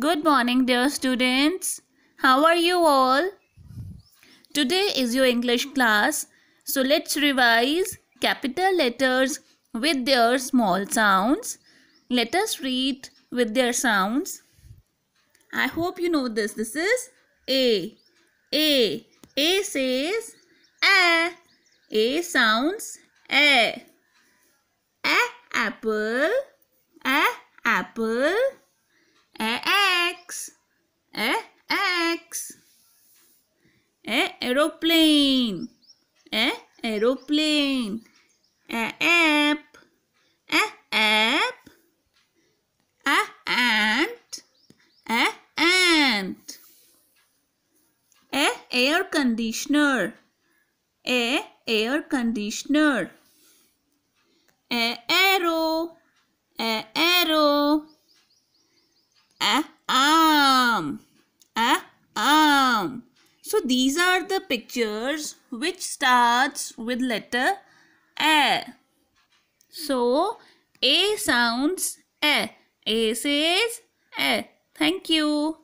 Good morning, dear students. How are you all? Today is your English class. So let's revise capital letters with their small sounds. Let us read with their sounds. I hope you know this. This is A. A. A says A. A sounds A. A apple. A apple. A aeroplane. A aeroplane. A app. A app. A ant. A ant. A air conditioner. A air conditioner. A arrow. A arrow. A arm. A arm. So these are the pictures which starts with letter A. So A sounds A. A says A. Thank you.